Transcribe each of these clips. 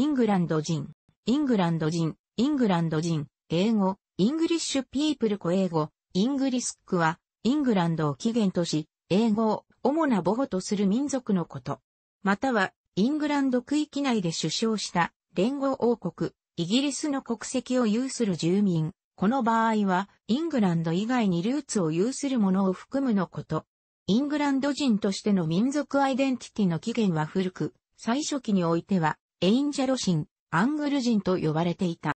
イングランド人、イングランド人、イングランド人、英語、イングリッシュピープルコ英語、イングリスクは、イングランドを起源とし、英語を主な母語とする民族のこと。または、イングランド区域内で首相した連合王国、イギリスの国籍を有する住民。この場合は、イングランド以外にルーツを有する者を含むのこと。イングランド人としての民族アイデンティティの起源は古く、最初期においては、エインジャロ人、アングル人と呼ばれていた。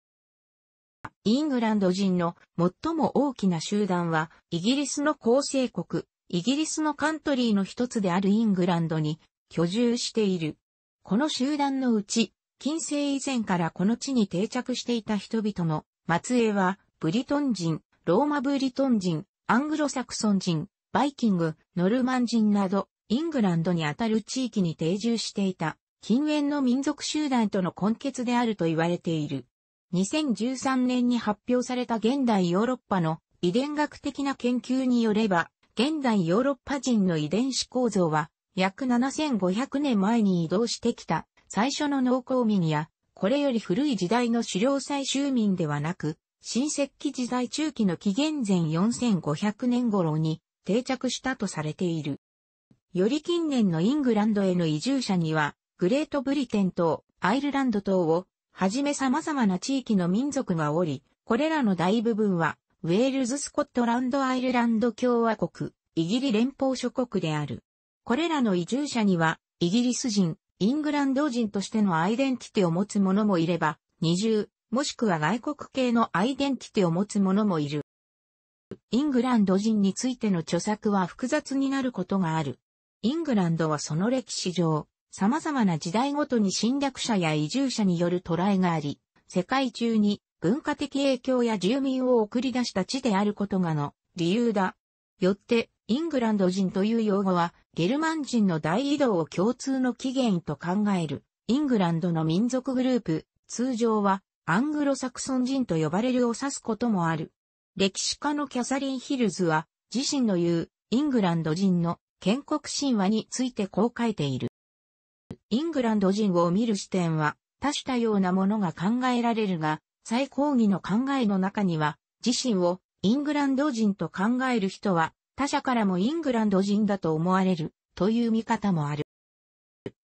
イングランド人の最も大きな集団は、イギリスの構成国、イギリスのカントリーの一つであるイングランドに居住している。この集団のうち、近世以前からこの地に定着していた人々の末裔は、ブリトン人、ローマブリトン人、アングロサクソン人、バイキング、ノルマン人など、イングランドにあたる地域に定住していた。近縁の民族集団との根結であると言われている。2013年に発表された現代ヨーロッパの遺伝学的な研究によれば、現代ヨーロッパ人の遺伝子構造は、約7500年前に移動してきた最初の農耕民や、これより古い時代の狩猟採集民ではなく、新石器時代中期の紀元前4500年頃に定着したとされている。より近年のイングランドへの移住者には、グレートブリテン島、アイルランド島を、はじめ様々な地域の民族がおり、これらの大部分は、ウェールズ・スコットランド・アイルランド共和国、イギリ連邦諸国である。これらの移住者には、イギリス人、イングランド人としてのアイデンティティを持つ者もいれば、二重、もしくは外国系のアイデンティティを持つ者もいる。イングランド人についての著作は複雑になることがある。イングランドはその歴史上、様々な時代ごとに侵略者や移住者による捉えがあり、世界中に文化的影響や住民を送り出した地であることがの理由だ。よって、イングランド人という用語は、ゲルマン人の大移動を共通の起源と考える、イングランドの民族グループ、通常は、アングロサクソン人と呼ばれるを指すこともある。歴史家のキャサリン・ヒルズは、自身の言う、イングランド人の建国神話についてこう書いている。イングランド人を見る視点は多種多様なものが考えられるが、最高義の考えの中には、自身をイングランド人と考える人は、他者からもイングランド人だと思われる、という見方もある。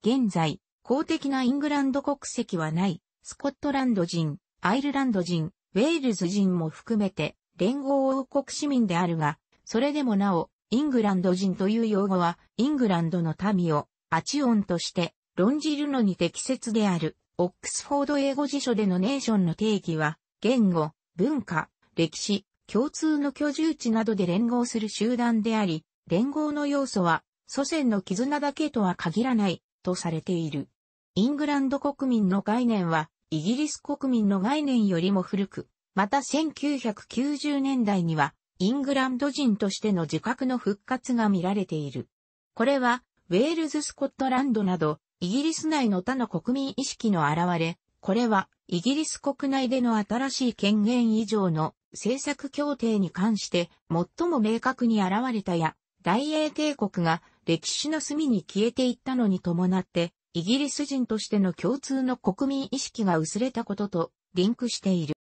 現在、公的なイングランド国籍はない、スコットランド人、アイルランド人、ウェールズ人も含めて、連合王国市民であるが、それでもなお、イングランド人という用語は、イングランドの民を、アチオンとして、論じるのに適切である。オックスフォード英語辞書でのネーションの定義は、言語、文化、歴史、共通の居住地などで連合する集団であり、連合の要素は、祖先の絆だけとは限らない、とされている。イングランド国民の概念は、イギリス国民の概念よりも古く、また1990年代には、イングランド人としての自覚の復活が見られている。これは、ウェールズ・スコットランドなど、イギリス内の他の国民意識の現れ、これはイギリス国内での新しい権限以上の政策協定に関して最も明確に現れたや、大英帝国が歴史の隅に消えていったのに伴って、イギリス人としての共通の国民意識が薄れたこととリンクしている。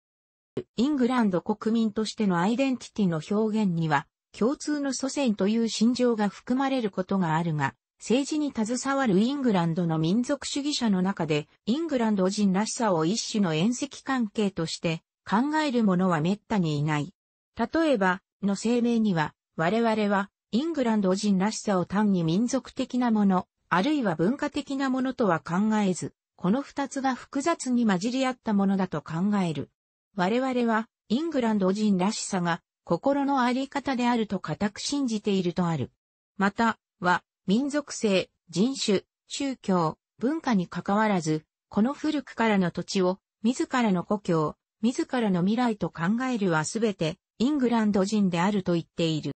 イングランド国民としてのアイデンティティの表現には、共通の祖先という心情が含まれることがあるが、政治に携わるイングランドの民族主義者の中で、イングランド人らしさを一種の縁石関係として考える者は滅多にいない。例えば、の声明には、我々は、イングランド人らしさを単に民族的なもの、あるいは文化的なものとは考えず、この二つが複雑に混じり合ったものだと考える。我々は、イングランド人らしさが、心のあり方であると固く信じているとある。また、は、民族性、人種、宗教、文化に関わらず、この古くからの土地を、自らの故郷、自らの未来と考えるはすべて、イングランド人であると言っている。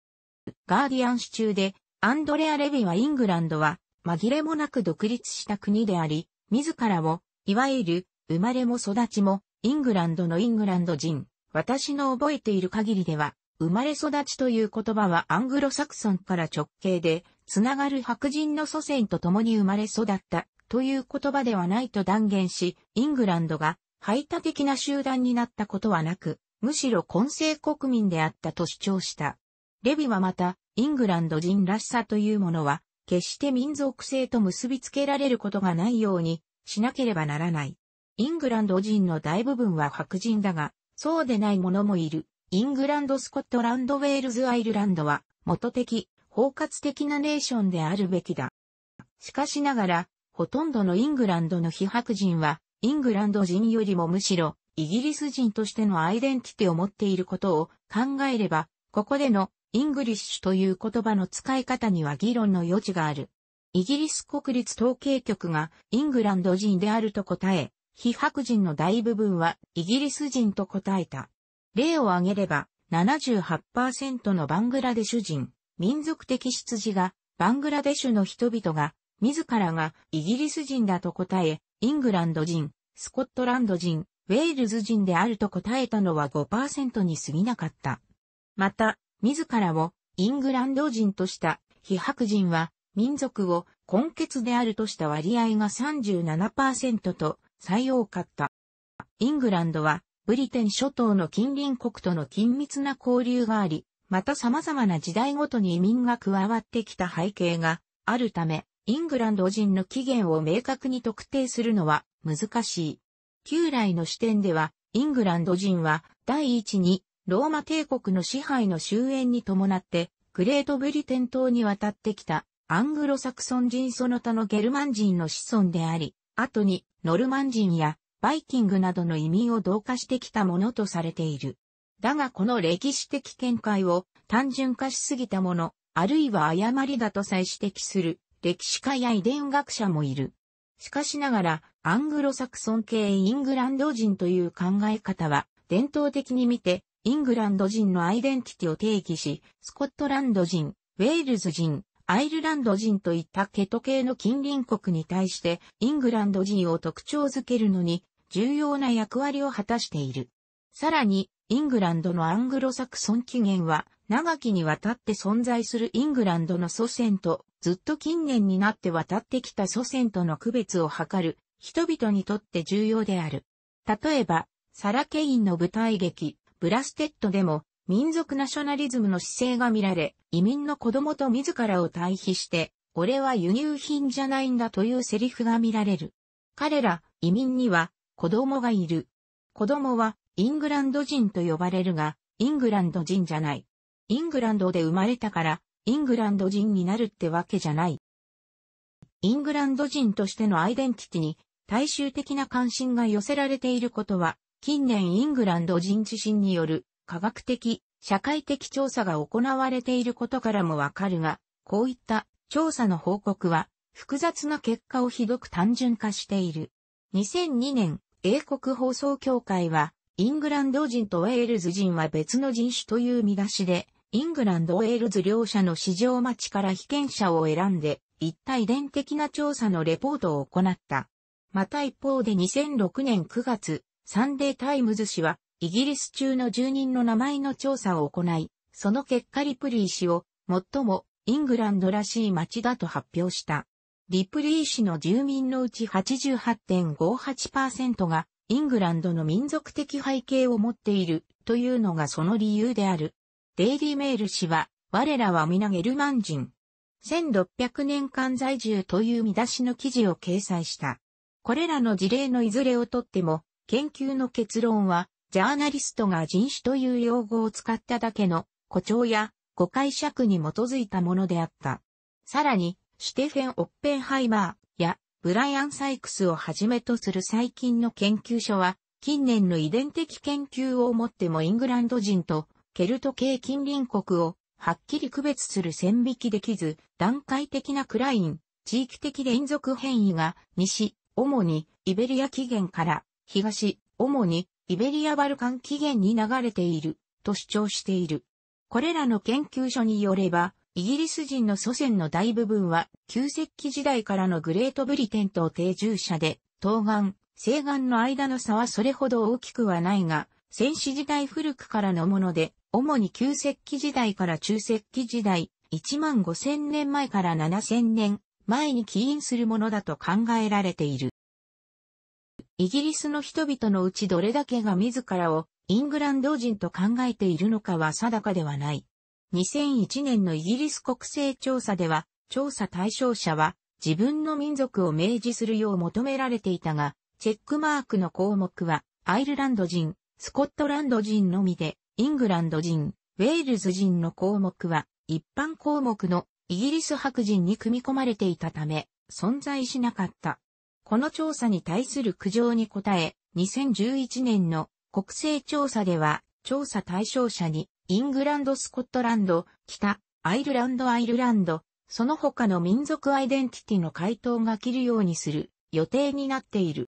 ガーディアン支中で、アンドレア・レビはイングランドは、紛れもなく独立した国であり、自らを、いわゆる、生まれも育ちも、イングランドのイングランド人、私の覚えている限りでは、生まれ育ちという言葉はアングロサクソンから直系で、つながる白人の祖先と共に生まれ育った、という言葉ではないと断言し、イングランドが排他的な集団になったことはなく、むしろ混成国民であったと主張した。レビはまた、イングランド人らしさというものは、決して民族性と結びつけられることがないようにしなければならない。イングランド人の大部分は白人だが、そうでない者もいる。イングランド・スコットランド・ウェールズ・アイルランドは、元的包括的なネーションであるべきだ。しかしながら、ほとんどのイングランドの被白人は、イングランド人よりもむしろ、イギリス人としてのアイデンティティを持っていることを考えれば、ここでのイングリッシュという言葉の使い方には議論の余地がある。イギリス国立統計局がイングランド人であると答え、非白人の大部分はイギリス人と答えた。例を挙げれば、78%のバングラデシュ人、民族的出自が、バングラデシュの人々が、自らがイギリス人だと答え、イングランド人、スコットランド人、ウェールズ人であると答えたのは5%に過ぎなかった。また、自らをイングランド人とした非白人は、民族を根血であるとした割合が37%と最多かった。イングランドは、ブリテン諸島の近隣国との緊密な交流があり、また様々な時代ごとに移民が加わってきた背景があるため、イングランド人の起源を明確に特定するのは難しい。旧来の視点では、イングランド人は第一にローマ帝国の支配の終焉に伴って、グレートブリテン島に渡ってきたアングロサクソン人その他のゲルマン人の子孫であり、後にノルマン人やバイキングなどの移民を同化してきたものとされている。だがこの歴史的見解を単純化しすぎたもの、あるいは誤りだと再指摘する歴史家や遺伝学者もいる。しかしながら、アングロサクソン系イングランド人という考え方は、伝統的に見て、イングランド人のアイデンティティを定義し、スコットランド人、ウェールズ人、アイルランド人といったケト系の近隣国に対して、イングランド人を特徴づけるのに、重要な役割を果たしている。さらに、イングランドのアングロサクソン起源は、長きにわたって存在するイングランドの祖先と、ずっと近年になって渡ってきた祖先との区別を図る、人々にとって重要である。例えば、サラ・ケインの舞台劇、ブラステッドでも、民族ナショナリズムの姿勢が見られ、移民の子供と自らを対比して、俺は輸入品じゃないんだというセリフが見られる。彼ら、移民には、子供がいる。子供はイングランド人と呼ばれるが、イングランド人じゃない。イングランドで生まれたから、イングランド人になるってわけじゃない。イングランド人としてのアイデンティティに大衆的な関心が寄せられていることは、近年イングランド人自身による科学的、社会的調査が行われていることからもわかるが、こういった調査の報告は複雑な結果をひどく単純化している。2002年、英国放送協会は、イングランド人とウェールズ人は別の人種という見出しで、イングランド・ウェールズ両者の市場町から被験者を選んで、一体伝的な調査のレポートを行った。また一方で2006年9月、サンデー・タイムズ氏は、イギリス中の住人の名前の調査を行い、その結果リプリー氏を、最もイングランドらしい街だと発表した。リプリー市の住民のうち88.58%がイングランドの民族的背景を持っているというのがその理由である。デイリーメール氏は、我らは皆ゲルマン人。1600年間在住という見出しの記事を掲載した。これらの事例のいずれをとっても、研究の結論は、ジャーナリストが人種という用語を使っただけの誇張や誤解釈に基づいたものであった。さらに、シテフェン・オッペンハイマーやブライアン・サイクスをはじめとする最近の研究所は、近年の遺伝的研究をもってもイングランド人とケルト系近隣国をはっきり区別する線引きできず、段階的なクライン、地域的連続変異が西、主にイベリア起源から東、主にイベリアバルカン起源に流れていると主張している。これらの研究所によれば、イギリス人の祖先の大部分は、旧石器時代からのグレートブリテン島定住者で、東岸、西岸の間の差はそれほど大きくはないが、戦死時代古くからのもので、主に旧石器時代から中石器時代、1万5千年前から7千年前に起因するものだと考えられている。イギリスの人々のうちどれだけが自らをイングランド人と考えているのかは定かではない。2001年のイギリス国勢調査では、調査対象者は自分の民族を明示するよう求められていたが、チェックマークの項目は、アイルランド人、スコットランド人のみで、イングランド人、ウェールズ人の項目は、一般項目のイギリス白人に組み込まれていたため、存在しなかった。この調査に対する苦情に応え、2011年の国勢調査では、調査対象者にイングランド、スコットランド、北、アイルランド、アイルランド、その他の民族アイデンティティの回答が切るようにする予定になっている。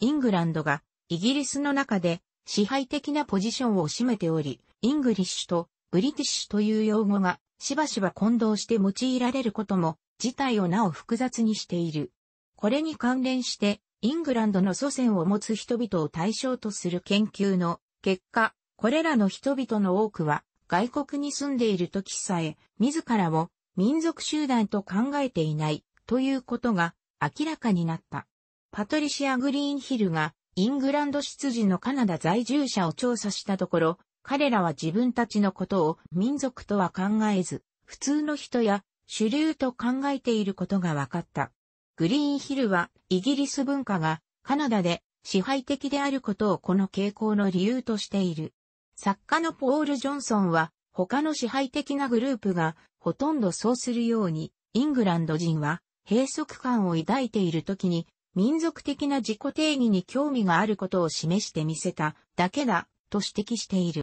イングランドがイギリスの中で支配的なポジションを占めており、イングリッシュとブリティッシュという用語がしばしば混同して用いられることも事態をなお複雑にしている。これに関連してイングランドの祖先を持つ人々を対象とする研究の結果、これらの人々の多くは、外国に住んでいる時さえ、自らを民族集団と考えていない、ということが明らかになった。パトリシア・グリーンヒルが、イングランド出自のカナダ在住者を調査したところ、彼らは自分たちのことを民族とは考えず、普通の人や主流と考えていることが分かった。グリーンヒルは、イギリス文化がカナダで支配的であることをこの傾向の理由としている。作家のポール・ジョンソンは、他の支配的なグループが、ほとんどそうするように、イングランド人は、閉塞感を抱いている時に、民族的な自己定義に興味があることを示してみせただけだと指摘している。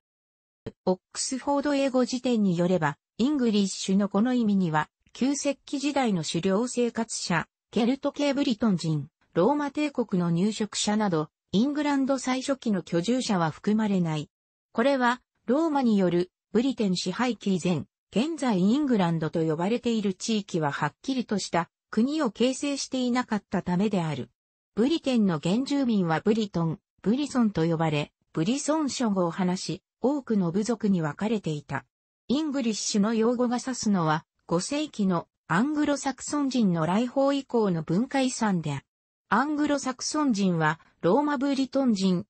オックスフォード英語辞典によれば、イングリッシュのこの意味には、旧石器時代の狩猟生活者、ケルト系ブリトン人、ローマ帝国の入植者など、イングランド最初期の居住者は含まれないこれは、ローマによるブリテン支配期以前、現在イングランドと呼ばれている地域ははっきりとした国を形成していなかったためである。ブリテンの原住民はブリトン、ブリソンと呼ばれ、ブリソン諸語を話し、多くの部族に分かれていた。イングリッシュの用語が指すのは、5世紀のアングロサクソン人の来訪以降の文化遺産である。アングロサクソン人は、ローマブリトン人、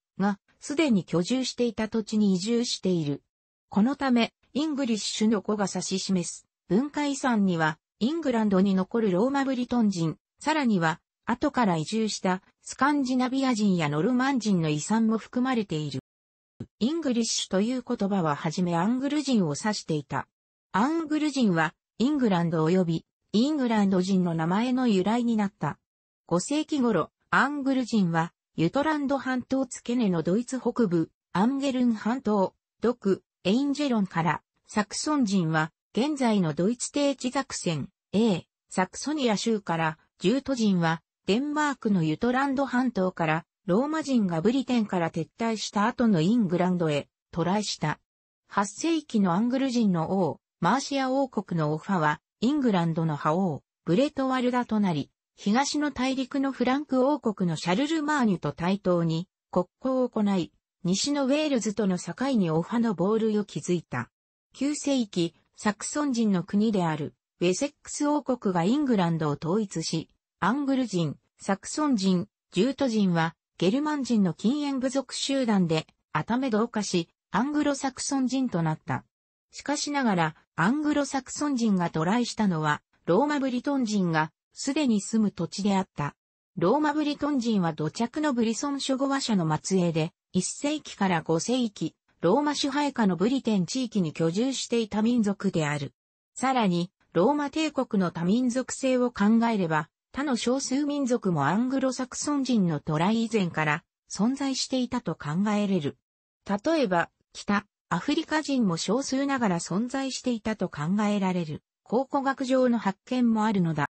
すでに居住していた土地に移住している。このため、イングリッシュの語が指し示す文化遺産には、イングランドに残るローマブリトン人、さらには、後から移住したスカンジナビア人やノルマン人の遺産も含まれている。イングリッシュという言葉ははじめアングル人を指していた。アングル人は、イングランド及び、イングランド人の名前の由来になった。5世紀頃、アングル人は、ユトランド半島付け根のドイツ北部、アンゲルン半島、ドク、エインジェロンから、サクソン人は、現在のドイツ定地作戦、A、サクソニア州から、ジュート人は、デンマークのユトランド半島から、ローマ人がブリテンから撤退した後のイングランドへ、渡来した。8世紀のアングル人の王、マーシア王国のオファは、イングランドの覇王、ブレトワルダとなり、東の大陸のフランク王国のシャルルマーニュと対等に国交を行い、西のウェールズとの境にオファのールを築いた。9世紀、サクソン人の国であるウェセックス王国がイングランドを統一し、アングル人、サクソン人、ジュート人はゲルマン人の禁煙部族集団で、頭同化し、アングロサクソン人となった。しかしながら、アングロサクソン人が渡来したのは、ローマブリトン人がすでに住む土地であった。ローマブリトン人は土着のブリソン諸語話者の末裔で、1世紀から5世紀、ローマ支配下のブリテン地域に居住していた民族である。さらに、ローマ帝国の多民族性を考えれば、他の少数民族もアングロサクソン人の渡来以前から存在していたと考えれる。例えば、北、アフリカ人も少数ながら存在していたと考えられる考古学上の発見もあるのだ。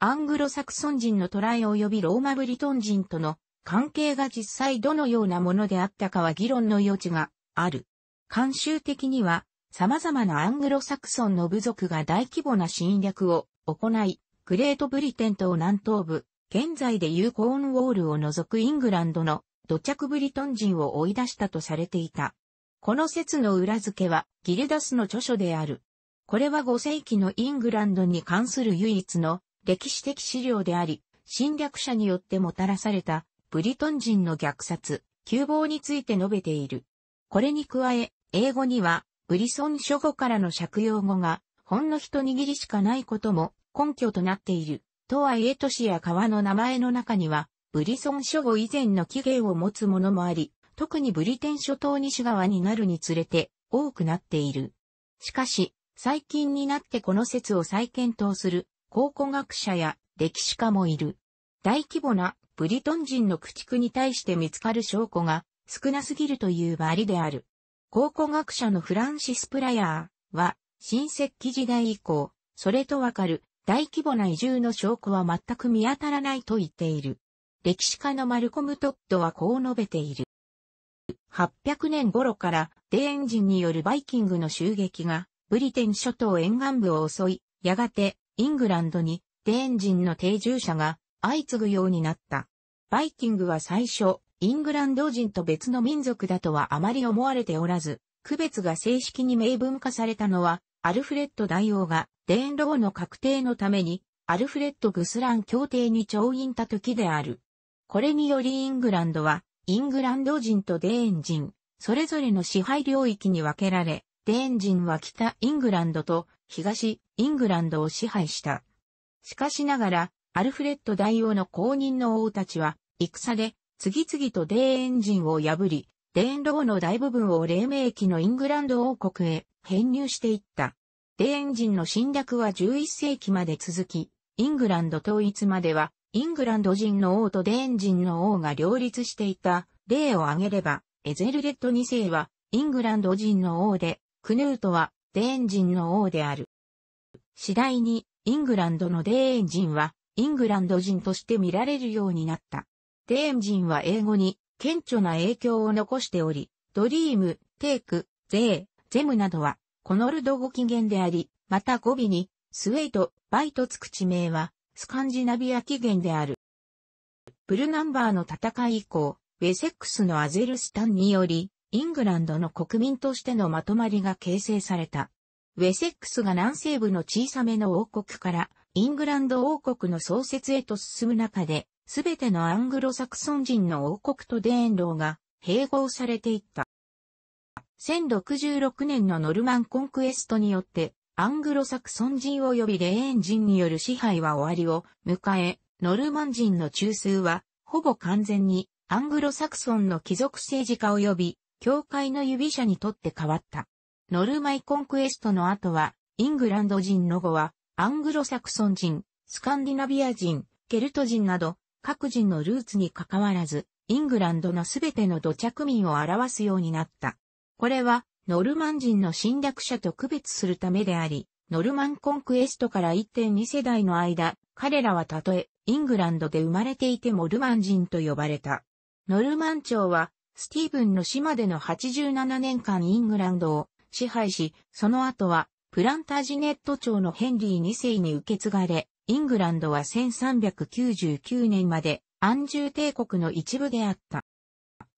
アングロサクソン人のトライ及びローマブリトン人との関係が実際どのようなものであったかは議論の余地がある。慣習的には様々なアングロサクソンの部族が大規模な侵略を行い、グレートブリテン島南東部、現在でいうコーンウォールを除くイングランドの土着ブリトン人を追い出したとされていた。この説の裏付けはギルダスの著書である。これは5世紀のイングランドに関する唯一の歴史的資料であり、侵略者によってもたらされたブリトン人の虐殺、窮乏について述べている。これに加え、英語にはブリソン諸語からの借用語がほんの一握りしかないことも根拠となっている。とはいえ都市や川の名前の中には、ブリソン諸語以前の起源を持つものもあり、特にブリテン諸島西側になるにつれて多くなっている。しかし、最近になってこの説を再検討する考古学者や歴史家もいる。大規模なブリトン人の駆逐に対して見つかる証拠が少なすぎるという割である。考古学者のフランシス・プラヤーは、新石器時代以降、それとわかる大規模な移住の証拠は全く見当たらないと言っている。歴史家のマルコム・トッドはこう述べている。800年頃からデーン人によるバイキングの襲撃がブリテン諸島沿岸部を襲い、やがてイングランドにデーン人の定住者が相次ぐようになった。バイキングは最初、イングランド人と別の民族だとはあまり思われておらず、区別が正式に明文化されたのは、アルフレッド大王がデーンロゴの確定のために、アルフレッド・グスラン協定に調印た時である。これによりイングランドは、イングランド人とデーン人、それぞれの支配領域に分けられ、デーン人は北イングランドと東イングランドを支配した。しかしながら、アルフレッド大王の公認の王たちは、戦で次々とデーエン人を破り、デーンローの大部分を黎明期のイングランド王国へ編入していった。デーエン人の侵略は11世紀まで続き、イングランド統一までは、イングランド人の王とデーン人の王が両立していた例を挙げれば、エゼルレッド2世はイングランド人の王で、クヌートはデーン人の王である。次第に、イングランドのデーン人は、イングランド人として見られるようになった。デーン人は英語に、顕著な影響を残しており、ドリーム、テイク、ゼー、ゼムなどは、このルド語起源であり、また語尾に、スウェイト、バイトつく地名は、スカンジナビア起源である。ブルナンバーの戦い以降、ウェセックスのアゼルスタンにより、イングランドの国民としてのまとまりが形成された。ウェセックスが南西部の小さめの王国からイングランド王国の創設へと進む中で、すべてのアングロサクソン人の王国とデンローが併合されていった。1066年のノルマンコンクエストによって、アングロサクソン人及びレーン人による支配は終わりを迎え、ノルマン人の中枢は、ほぼ完全にアングロサクソンの貴族政治家及び教会の指者にとって変わった。ノルマイコンクエストの後は、イングランド人の後は、アングロサクソン人、スカンディナビア人、ケルト人など、各人のルーツにかかわらず、イングランドのすべての土着民を表すようになった。これは、ノルマン人の侵略者と区別するためであり、ノルマンコンクエストから1.2世代の間、彼らはたとえ、イングランドで生まれていてもルマン人と呼ばれた。ノルマン朝は、スティーブンの死までの87年間イングランドを支配し、その後はプランタジネット朝のヘンリー2世に受け継がれ、イングランドは1399年まで安住帝国の一部であった。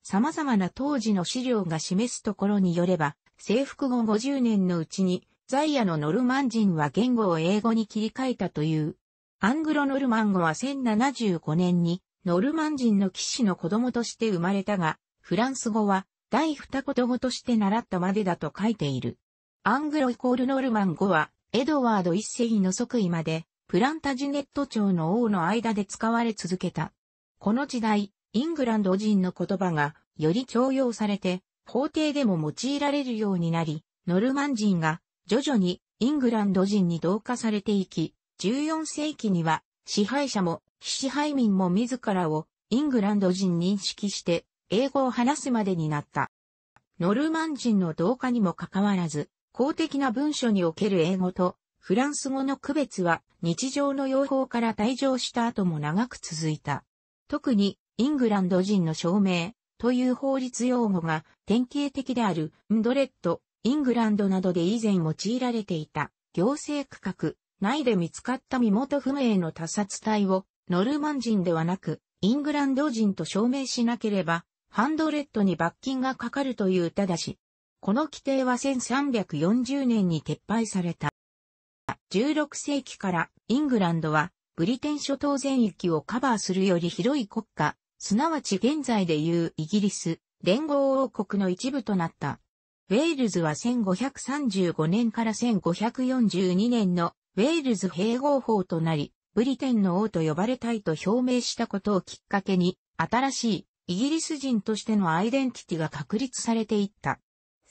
様々な当時の資料が示すところによれば、征服後50年のうちに、ザイアのノルマン人は言語を英語に切り替えたという。アングロノルマン語は1075年に、ノルマン人の騎士の子供として生まれたが、フランス語は第二言語として習ったまでだと書いている。アングロイコールノルマン語は、エドワード一世の即位まで、プランタジネット朝の王の間で使われ続けた。この時代、イングランド人の言葉がより重用されて、法廷でも用いられるようになり、ノルマン人が徐々にイングランド人に同化されていき、14世紀には支配者も支配民も自らをイングランド人認識して英語を話すまでになった。ノルマン人の同化にもかかわらず、公的な文書における英語とフランス語の区別は日常の用法から退場した後も長く続いた。特にイングランド人の証明という法律用語が典型的であるンドレッド、イングランドなどで以前用いられていた行政区画内で見つかった身元不明の他殺体をノルマン人ではなくイングランド人と証明しなければハンドレッドに罰金がかかるというただし、この規定は1340年に撤廃された。16世紀からイングランドはブリテン諸島全域をカバーするより広い国家、すなわち現在でいうイギリス、連合王国の一部となった。ウェールズは1535年から1542年のウェールズ併合法となり、ブリテンの王と呼ばれたいと表明したことをきっかけに、新しいイギリス人としてのアイデンティティが確立されていった。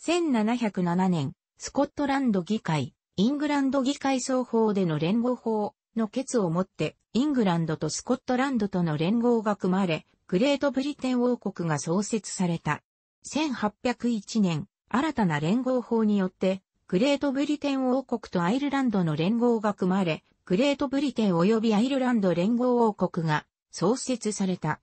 1707年、スコットランド議会、イングランド議会双方での連合法の決をもって、イングランドとスコットランドとの連合が組まれ、グレートブリテン王国が創設された。1801年、新たな連合法によって、グレートブリテン王国とアイルランドの連合が組まれ、グレートブリテン及びアイルランド連合王国が創設された。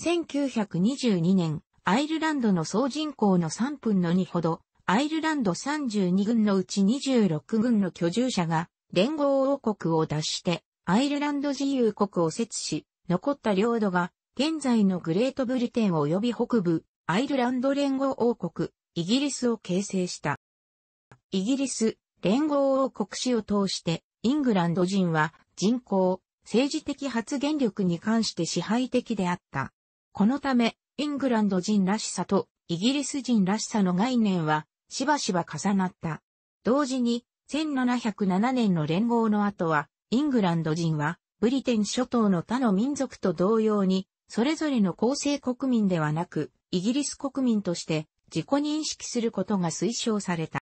1922年、アイルランドの総人口の3分の2ほど、アイルランド32軍のうち26軍の居住者が、連合王国を脱して、アイルランド自由国を設し、残った領土が、現在のグレートブリテン及び北部、アイルランド連合王国、イギリスを形成した。イギリス、連合王国史を通して、イングランド人は人口、政治的発言力に関して支配的であった。このため、イングランド人らしさとイギリス人らしさの概念はしばしば重なった。同時に、1707年の連合の後は、イングランド人は、ブリテン諸島の他の民族と同様に、それぞれの構成国民ではなく、イギリス国民として自己認識することが推奨された。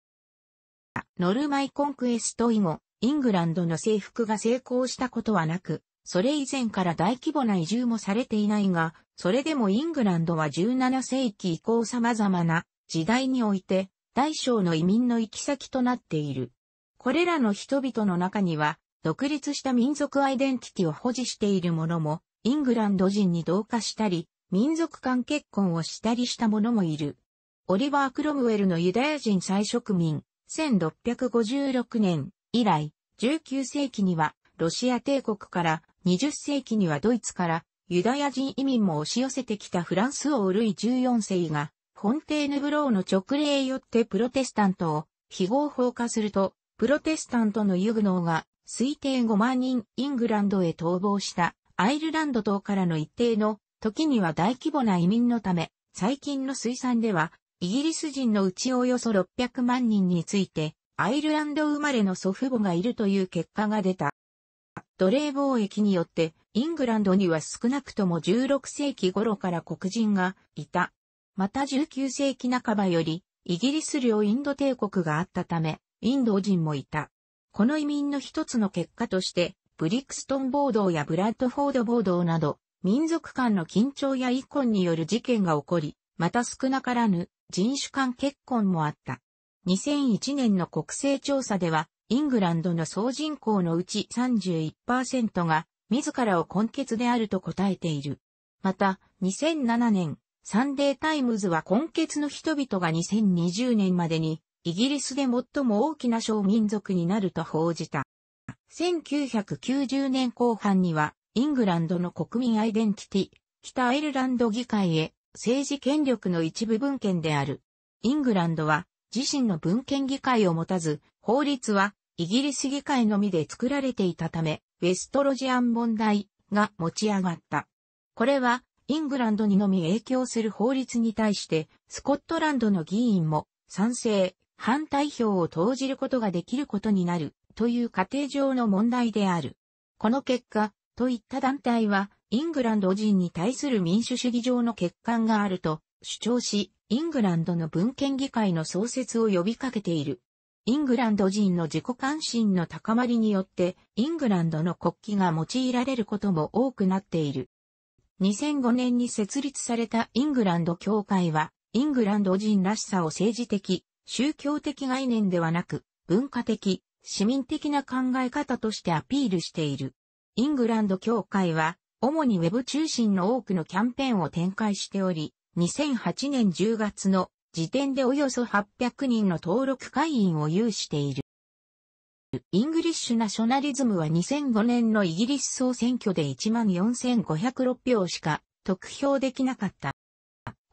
ノルマイコンクエスト以後、イングランドの征服が成功したことはなく、それ以前から大規模な移住もされていないが、それでもイングランドは17世紀以降様々な時代において、大小の移民の行き先となっている。これらの人々の中には、独立した民族アイデンティティを保持している者も、イングランド人に同化したり、民族間結婚をしたりした者もいる。オリバー・クロムウェルのユダヤ人再植民、1656年以来、19世紀には、ロシア帝国から20世紀にはドイツからユダヤ人移民も押し寄せてきたフランス王ルイ14世が、フォンテーヌブローの直令よってプロテスタントを非合法化すると、プロテスタントのユグノーが推定5万人イングランドへ逃亡したアイルランド島からの一定の時には大規模な移民のため、最近の推算ではイギリス人のうちおよそ600万人についてアイルランド生まれの祖父母がいるという結果が出た。奴隷貿易によって、イングランドには少なくとも16世紀頃から黒人がいた。また19世紀半ばより、イギリス領インド帝国があったため、インド人もいた。この移民の一つの結果として、ブリクストン暴動やブラッドフォード暴動など、民族間の緊張や遺恨による事件が起こり、また少なからぬ人種間結婚もあった。2001年の国勢調査では、イングランドの総人口のうち31%が自らを根血であると答えている。また、2007年、サンデータイムズは根血の人々が2020年までにイギリスで最も大きな小民族になると報じた。1990年後半には、イングランドの国民アイデンティティ、北アイルランド議会へ政治権力の一部文献である。イングランドは自身の文献議会を持たず、法律はイギリス議会のみで作られていたため、ウェストロジアン問題が持ち上がった。これは、イングランドにのみ影響する法律に対して、スコットランドの議員も賛成、反対票を投じることができることになるという過程上の問題である。この結果、といった団体は、イングランド人に対する民主主義上の欠陥があると主張し、イングランドの文献議会の創設を呼びかけている。イングランド人の自己関心の高まりによって、イングランドの国旗が用いられることも多くなっている。2005年に設立されたイングランド協会は、イングランド人らしさを政治的、宗教的概念ではなく、文化的、市民的な考え方としてアピールしている。イングランド協会は、主にウェブ中心の多くのキャンペーンを展開しており、2008年10月の時点でおよそ800人の登録会員を有している。イングリッシュナショナリズムは2005年のイギリス総選挙で14,506票しか得票できなかった。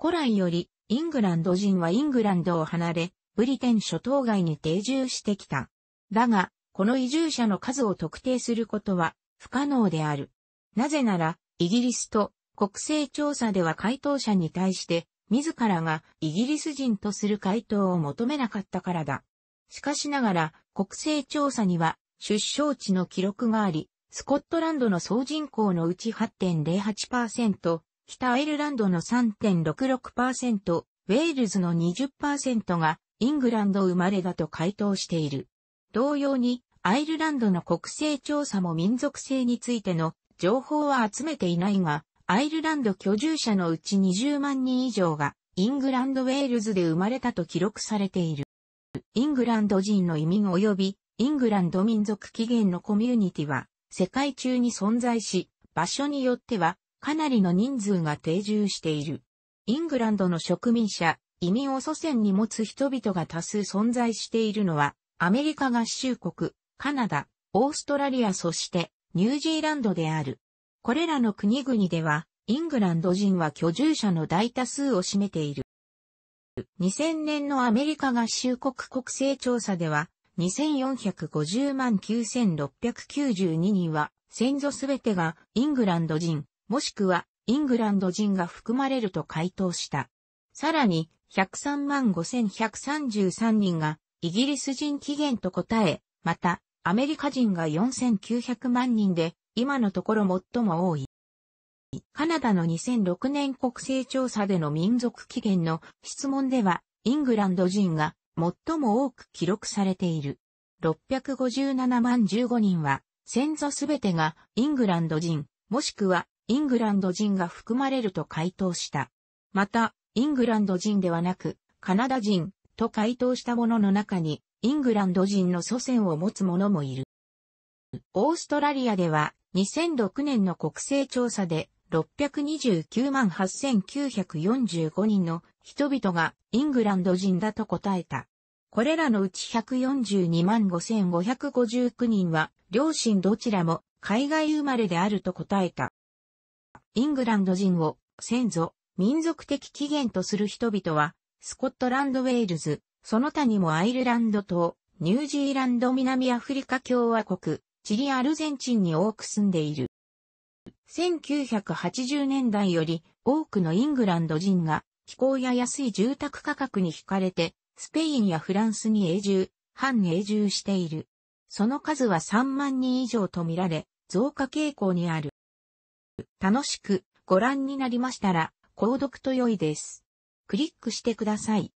古来よりイングランド人はイングランドを離れ、ブリテン諸島外に定住してきた。だが、この移住者の数を特定することは不可能である。なぜなら、イギリスと国勢調査では回答者に対して自らがイギリス人とする回答を求めなかったからだ。しかしながら、国勢調査には出生地の記録があり、スコットランドの総人口のうち8.08%、北アイルランドの3.66%、ウェールズの20%がイングランド生まれだと回答している。同様に、アイルランドの国勢調査も民族性についての情報は集めていないが、アイルランド居住者のうち20万人以上が、イングランド・ウェールズで生まれたと記録されている。イングランド人の移民及び、イングランド民族起源のコミュニティは、世界中に存在し、場所によっては、かなりの人数が定住している。イングランドの植民者、移民を祖先に持つ人々が多数存在しているのは、アメリカ合衆国、カナダ、オーストラリアそして、ニュージーランドである。これらの国々では、イングランド人は居住者の大多数を占めている。2000年のアメリカ合衆国国勢調査では、2450万9692人は、先祖すべてがイングランド人、もしくはイングランド人が含まれると回答した。さらに、103万5133人がイギリス人起源と答え、また、アメリカ人が4900万人で、今のところ最も多い。カナダの2006年国勢調査での民族起源の質問では、イングランド人が最も多く記録されている。657万15人は、先祖すべてがイングランド人、もしくはイングランド人が含まれると回答した。また、イングランド人ではなく、カナダ人と回答した者の中に、イングランド人の祖先を持つ者もいる。オーストラリアでは、2006年の国勢調査で629万8945人の人々がイングランド人だと答えた。これらのうち142万5559人は両親どちらも海外生まれであると答えた。イングランド人を先祖、民族的起源とする人々はスコットランド・ウェールズ、その他にもアイルランド島、ニュージーランド南アフリカ共和国、チリアルゼンチンに多く住んでいる。1980年代より多くのイングランド人が気候や安い住宅価格に惹かれて、スペインやフランスに永住、半永住している。その数は3万人以上とみられ、増加傾向にある。楽しくご覧になりましたら、購読と良いです。クリックしてください。